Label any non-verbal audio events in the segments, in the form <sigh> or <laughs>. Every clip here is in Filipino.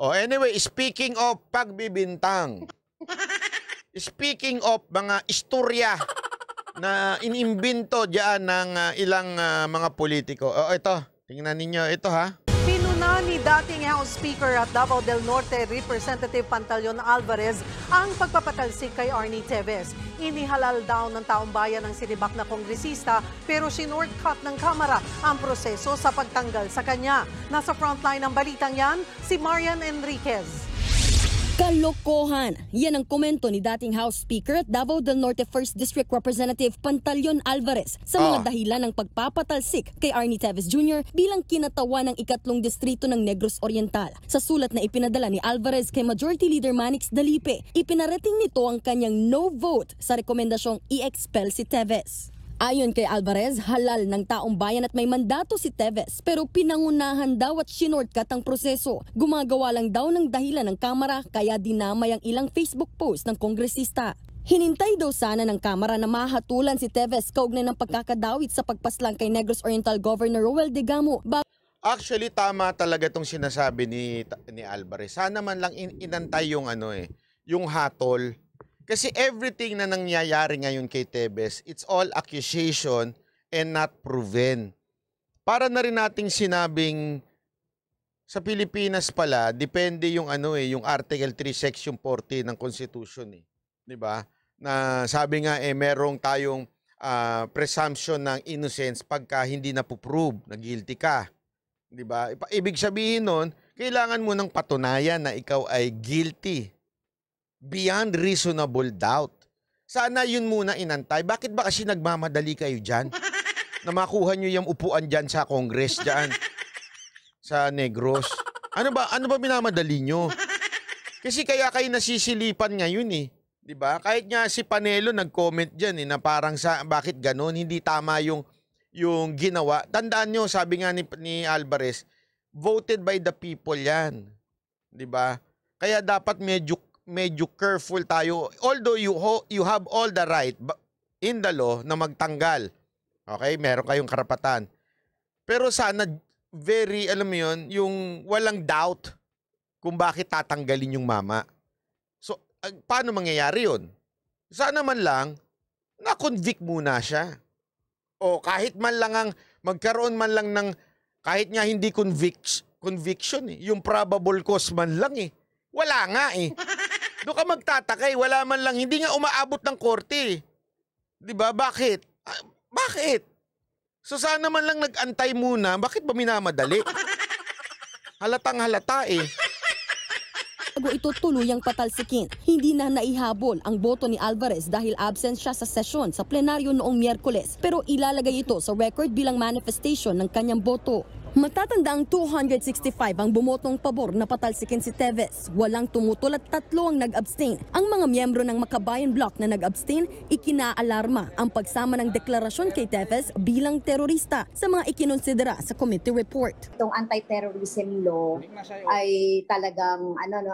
Oh, anyway, speaking of pagbibintang. <laughs> speaking of mga istorya na inimbento diyan ng uh, ilang uh, mga politiko. Oh, oh, ito. Tingnan ninyo ito ha ni dating House Speaker at Davao del Norte Representative Pantaleon Alvarez ang pagpapatalsik kay Arnie Teves. Inihalal daw ng taong bayan ng sinibak na kongresista pero sinort-cut ng Kamara ang proseso sa pagtanggal sa kanya. Nasa frontline ng balitang yan, si Marian Enriquez. Kalokohan! Yan ang komento ni dating House Speaker at Davao del Norte 1st District Representative Pantaleon Alvarez sa mga ah. dahilan ng pagpapatalsik kay Arnie Teves Jr. bilang kinatawa ng ikatlong distrito ng Negros Oriental. Sa sulat na ipinadala ni Alvarez kay Majority Leader Manix Dalipe, ipinarating nito ang kanyang no vote sa rekomendasyong i-expel si Teves. Ayon kay Alvarez, halal ng taong bayan at may mandato si Teves pero pinangunahan daw at shortcut ang proseso. Gumagawa lang daw ng dahilan ng kamera kaya dinamay ang ilang Facebook post ng kongresista. Hinintay daw sana ng kamera na mahatulan si Teves kaugnay ng pagkakadawit sa pagpaslang kay Negros Oriental Governor Roel de Gamo. Bago... Actually tama talaga tong sinasabi ni ni Alvarez. Sana man lang in, inantay yung ano eh, yung hatol kasi everything na nangyayari ngayon kay Tebes, it's all accusation and not proven. Para na rin nating sinabing sa Pilipinas pala, depende yung ano eh, yung Article 3 Section 40 ng Constitution eh. 'Di ba? Na sabi nga eh merong tayong uh, presumption ng innocence pagka hindi na puprove na guilty ka. 'Di ba? Ibig sabihin noon, kailangan mo ng patunayan na ikaw ay guilty beyond reasonable doubt. Sana yun muna inantay. Bakit ba kasi nagmamadali kayo dyan? <laughs> Na makuha nyo yung upuan dyan sa Congress dyan. Sa Negros. Ano ba, ano ba minamadali nyo? Kasi kaya kayo nasisilipan ngayon eh. 'Di ba? Kahit nga si Panelo nag-comment diyan eh na parang sa bakit ganoon hindi tama yung yung ginawa. Tandaan nyo, sabi nga ni, ni Alvarez, voted by the people 'yan. 'Di ba? Kaya dapat medyo medyo careful tayo. Although you, ho, you have all the right in the law na magtanggal. Okay? Meron kayong karapatan. Pero sana very, alam mo yun, yung walang doubt kung bakit tatanggalin yung mama. So, paano mangyayari yun? Sana man lang, na-convict muna siya. O kahit man lang ang, magkaroon man lang ng, kahit nga hindi convict, conviction eh. Yung probable cause man lang eh. Wala nga eh. Doon ka magtatakay, wala man lang, hindi nga umaabot ng korte. 'Di ba? Bakit? Ah, bakit? So sana man lang nag-antay muna, bakit ba minamadali? Halatang halata eh. Bago ito tuluyang patalsikin, hindi na naihabol ang boto ni Alvarez dahil absent siya sa sesyon sa plenaryo noong Miyerkules. Pero ilalagay ito sa record bilang manifestation ng kanyang boto. Matatanda ang 265 ang bumotong pabor na patalsikin si Teves. Walang tumutol at tatlo ang nag-abstain. Ang mga miyembro ng Makabayan Block na nag-abstain, ikinaalarma ang pagsama ng deklarasyon kay Teves bilang terorista sa mga ikinonsidera sa committee report. Itong anti-terrorism law ay talagang ano no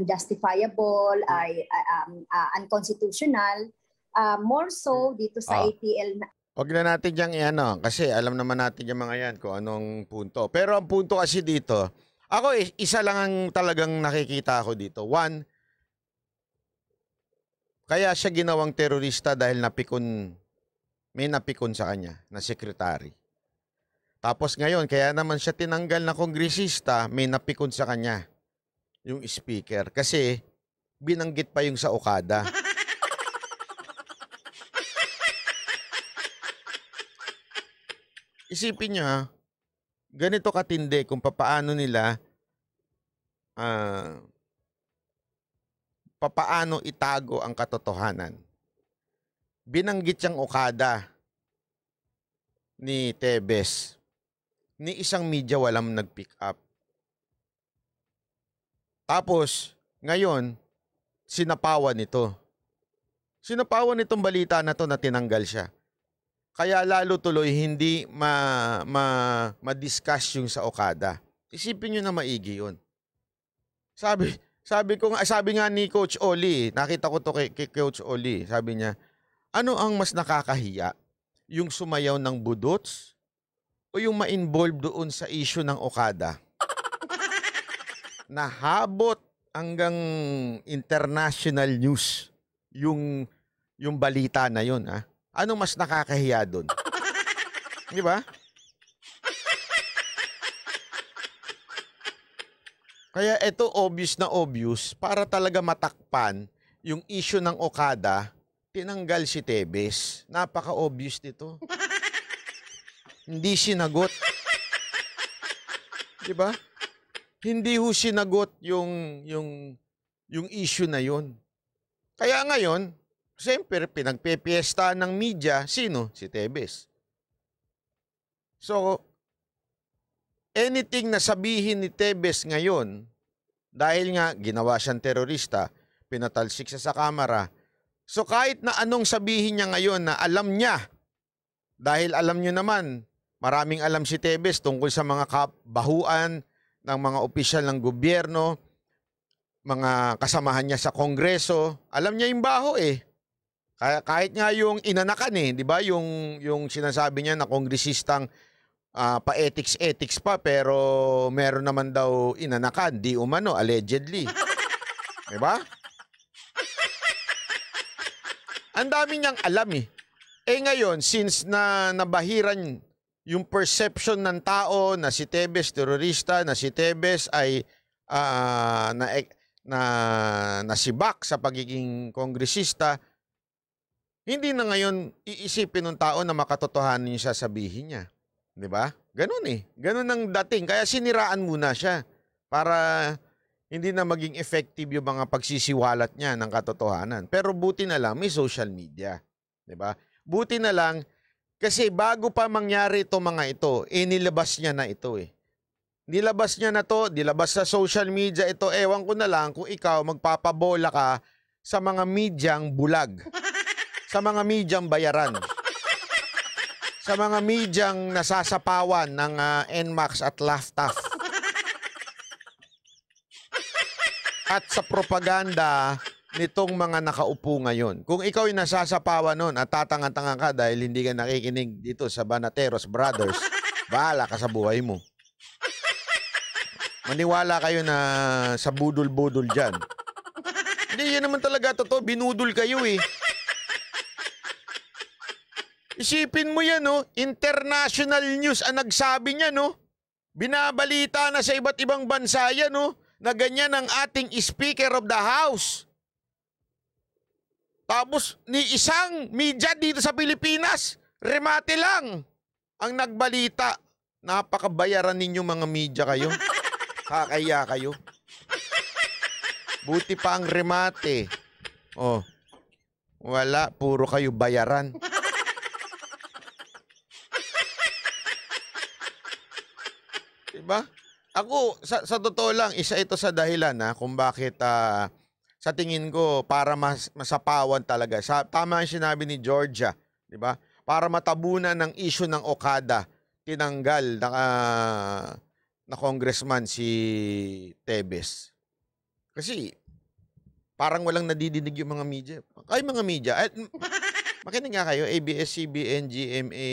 unjustifiable, ay um, uh, unconstitutional uh, more so dito sa ah. ATL Huwag na natin diyang ano, kasi alam naman natin yung mga yan kung anong punto. Pero ang punto kasi dito, ako isa lang ang talagang nakikita ko dito. One, kaya siya ginawang terorista dahil napikon, may napikon sa kanya na sekretary. Tapos ngayon, kaya naman siya tinanggal na kongresista, may napikon sa kanya yung speaker. Kasi binanggit pa yung sa Okada. <laughs> Isipin nyo ha, ah, ganito katindi kung papaano nila uh, papaano itago ang katotohanan. Binanggit siyang Okada ni Tebes. Ni isang media walang nag-pick up. Tapos, ngayon, sinapawan nito. Sinapawan nitong balita na to na tinanggal siya. Kaya lalo tuloy hindi ma, ma, ma-discuss yung sa Okada. Isipin nyo na maigi yun. Sabi, sabi ko nga, sabi nga ni Coach Oli, nakita ko to kay, kay Coach Oli, sabi niya, ano ang mas nakakahiya? Yung sumayaw ng budots o yung ma-involve doon sa issue ng Okada? <laughs> Nahabot hanggang international news yung yung balita na yon ah. Anong mas nakakahiya doon? <laughs> Di ba? Kaya ito obvious na obvious para talaga matakpan yung issue ng Okada, tinanggal si Tebes. Napaka-obvious nito. Hindi sinagot. 'Di ba? Hindi ho sinagot yung yung yung issue na 'yon. Kaya ngayon, Siyempre, pinagpepiesta ng media, sino? Si Tebes. So, anything na sabihin ni Tebes ngayon, dahil nga ginawa siyang terorista, pinatalsik siya sa kamera, so kahit na anong sabihin niya ngayon na alam niya, dahil alam niyo naman, maraming alam si Tebes tungkol sa mga kabahuan ng mga opisyal ng gobyerno, mga kasamahan niya sa kongreso, alam niya yung baho eh. Kaya Kahit nga yung inanakan eh, 'di ba? Yung yung sinasabi niya na kongresistang uh, ah, pa ethics ethics pa pero meron naman daw inanakan, di umano allegedly. <laughs> 'Di ba? Ang dami niyang alam eh. Eh ngayon, since na nabahiran yung perception ng tao na si Tebes terorista, na si Tebes ay uh, na na nasibak sa pagiging kongresista, hindi na ngayon iisipin ng tao na makatotohanan yung sasabihin niya. Di ba? Ganun eh. Ganun ang dating. Kaya siniraan muna siya para hindi na maging effective yung mga pagsisiwalat niya ng katotohanan. Pero buti na lang may social media. Di ba? Buti na lang kasi bago pa mangyari ito mga ito, eh nilabas niya na ito eh. Nilabas niya na to, nilabas sa social media ito. Ewan ko na lang kung ikaw magpapabola ka sa mga medyang bulag. <laughs> sa mga medyang bayaran. sa mga medyang nasasapawan ng uh, NMAX at LAFTAF. At sa propaganda nitong mga nakaupo ngayon. Kung ikaw ay nasasapawan nun at tatanga-tanga ka dahil hindi ka nakikinig dito sa Banateros Brothers, bahala ka sa buhay mo. Maniwala kayo na sa budol-budol dyan. Hindi, yan naman talaga totoo. Binudol kayo eh. Isipin mo yan, no? International news ang nagsabi niya, no? Binabalita na sa iba't ibang bansa yan, no? Na ganyan ang ating Speaker of the House. Tapos ni isang media dito sa Pilipinas, remate lang ang nagbalita. Napakabayaran ninyo mga media kayo. Kakaya kayo. Buti pa ang remate. Oh. Wala, puro kayo bayaran. ba? Ako, sa, sa totoo lang, isa ito sa dahilan na ah, kung bakit uh, sa tingin ko para mas, masapawan talaga. Sa, tama ang sinabi ni Georgia, di ba? Para matabunan ng issue ng Okada, tinanggal na, uh, na congressman si Tebes. Kasi parang walang nadidinig yung mga media. Ay, mga media. Ay, makinig nga kayo, ABS-CBN, GMA,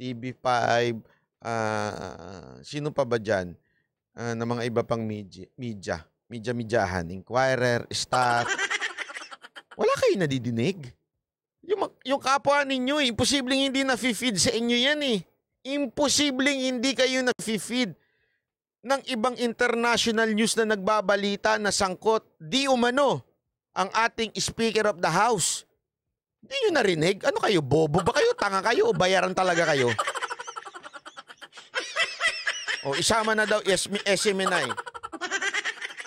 TV5, uh, sino pa ba dyan uh, ah, ng mga iba pang media, media, media mediahan, inquirer, staff. Wala kayo nadidinig. Yung, yung kapwa ninyo, eh, imposibleng hindi na-feed sa inyo yan eh. Imposibleng hindi kayo na-feed ng ibang international news na nagbabalita na sangkot di umano ang ating Speaker of the House. Hindi nyo narinig? Ano kayo, bobo ba kayo? Tanga kayo o bayaran talaga kayo? O, oh, isama na daw SM, SMNI.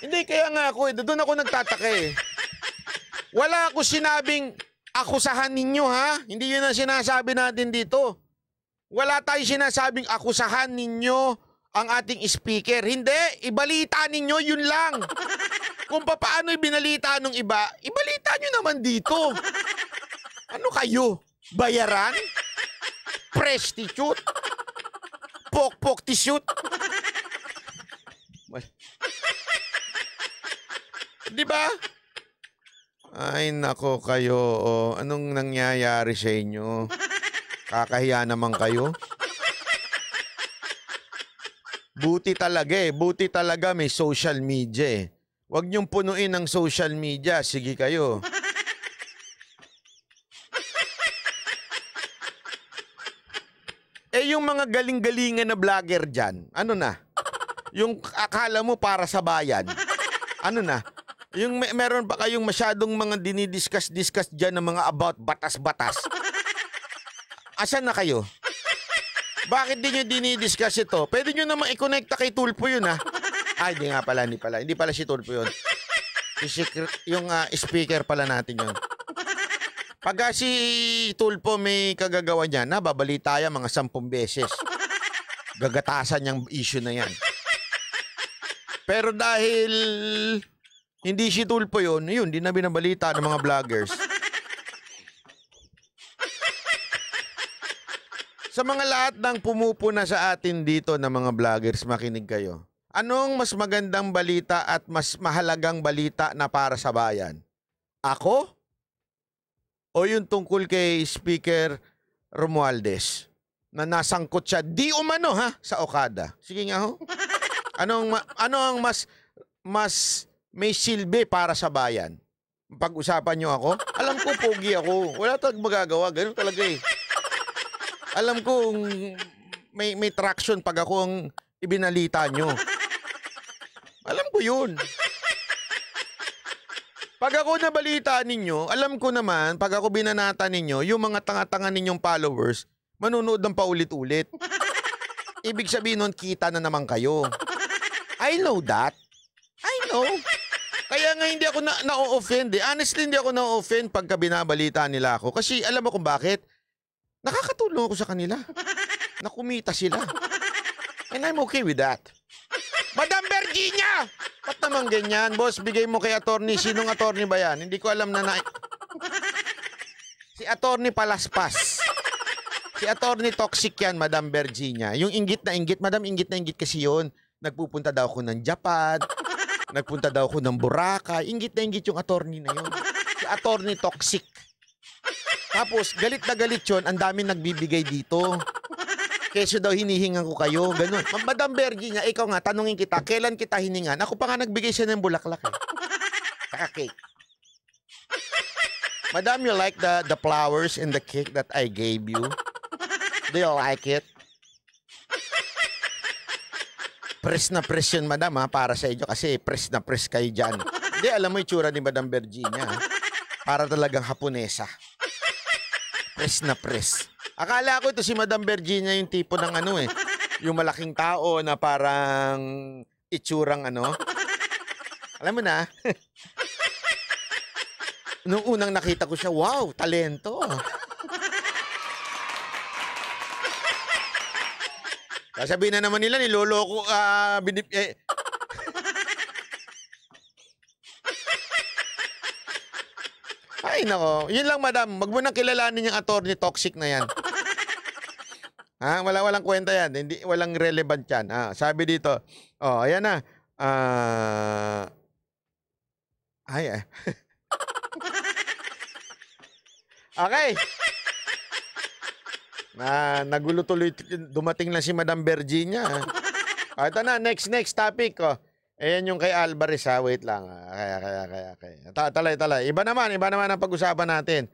Hindi, kaya nga ako eh. Doon ako nagtataka eh. Wala ako sinabing akusahan ninyo ha. Hindi yun ang sinasabi natin dito. Wala tayong sinasabing akusahan ninyo ang ating speaker. Hindi, ibalita ninyo, yun lang. Kung paano ibinalita ng iba, ibalita nyo naman dito. Ano kayo? Bayaran? Prostitute? pok-pok ti shoot. Di ba? Ay, nako kayo. Oh. Anong nangyayari sa inyo? Kakahiya naman kayo. Buti talaga eh. Buti talaga may social media eh. Huwag niyong punuin ng social media. Sige kayo. Eh yung mga galing-galingan na vlogger dyan, ano na? Yung akala mo para sa bayan, ano na? Yung may, meron pa kayong masyadong mga dinidiscuss-discuss dyan ng mga about batas-batas. Asan na kayo? Bakit din nyo dinidiscuss ito? Pwede nyo naman i-connecta kay Tulpo yun ah. Ay, hindi nga pala, hindi pala. Hindi pala si Tulpo yun. Si secret, yung uh, speaker pala natin yun. Pagka si Tulpo may kagagawa niya, nababalita yan mga sampung beses. Gagatasan niyang issue na yan. Pero dahil hindi si Tulpo yun, yun, di na binabalita ng mga vloggers. Sa mga lahat ng pumupuna sa atin dito ng mga vloggers, makinig kayo. Anong mas magandang balita at mas mahalagang balita na para sa bayan? Ako? o yung tungkol kay Speaker Romualdez na nasangkot siya di umano ha sa Okada. Sige nga ho. Anong ano ang mas mas may silbi para sa bayan? Pag-usapan niyo ako? Alam ko pogi ako. Wala tayong magagawa, ganoon talaga eh. Alam ko may may traction pag ako ang ibinalita niyo. Alam ko 'yun. Pag ako nabalita ninyo, alam ko naman, pag ako binanata ninyo, yung mga tanga-tanga ninyong followers, manunood ng paulit-ulit. <laughs> Ibig sabihin nun, kita na naman kayo. I know that. I know. Kaya nga hindi ako na, na-offend eh. Honestly, hindi ako na-offend pagka binabalita nila ako. Kasi alam mo kung bakit? Nakakatulong ako sa kanila. Nakumita sila. And I'm okay with that. Pinalaki niya! Ba't naman ganyan? Boss, bigay mo kay attorney. Sinong attorney ba yan? Hindi ko alam na na... Si attorney Palaspas. Si attorney Toxic yan, Madam Virginia. Yung ingit na ingit, Madam, ingit na ingit kasi yun. Nagpupunta daw ako ng Japan. Nagpunta daw ako ng Boracay. Ingit na ingit yung attorney na yun. Si attorney Toxic. Tapos, galit na galit yun, ang dami nagbibigay dito. Keso daw hinihingan ko kayo. Ganun. Madam Bergie nga, ikaw nga, tanungin kita, kailan kita hiningan? Ako pa nga nagbigay siya ng bulaklak. Eh. Saka cake. Madam, you like the, the flowers in the cake that I gave you? Do you like it? Press na press yun, madam, ha, para sa inyo. Kasi press na press kayo dyan. Hindi, alam mo yung tsura ni Madam Virginia. Ha? Para talagang Haponesa. Press na press. Akala ko ito si Madam Virginia yung tipo ng ano eh. Yung malaking tao na parang itsurang ano. Alam mo na. <laughs> Nung unang nakita ko siya, wow, talento. Sasabihin na naman nila, niloloko, ah, binip, eh, Ay, nako. Yun lang, madam. Wag mo nang kilalanin yung attorney toxic na yan. Ha? Wala walang kwenta yan. Hindi walang relevant yan. Ha? Ah, sabi dito. Oh, ayan na. Uh, ay. ay. Ah. <laughs> okay. Na nagulo tuloy dumating lang si Madam Virginia. Ah, ito na next next topic ko. Oh. Ayan yung kay Alvarez ha, wait lang. Ha. Kaya, kaya, kaya, kaya. Talay, talay. Iba naman, iba naman ang pag-usapan natin.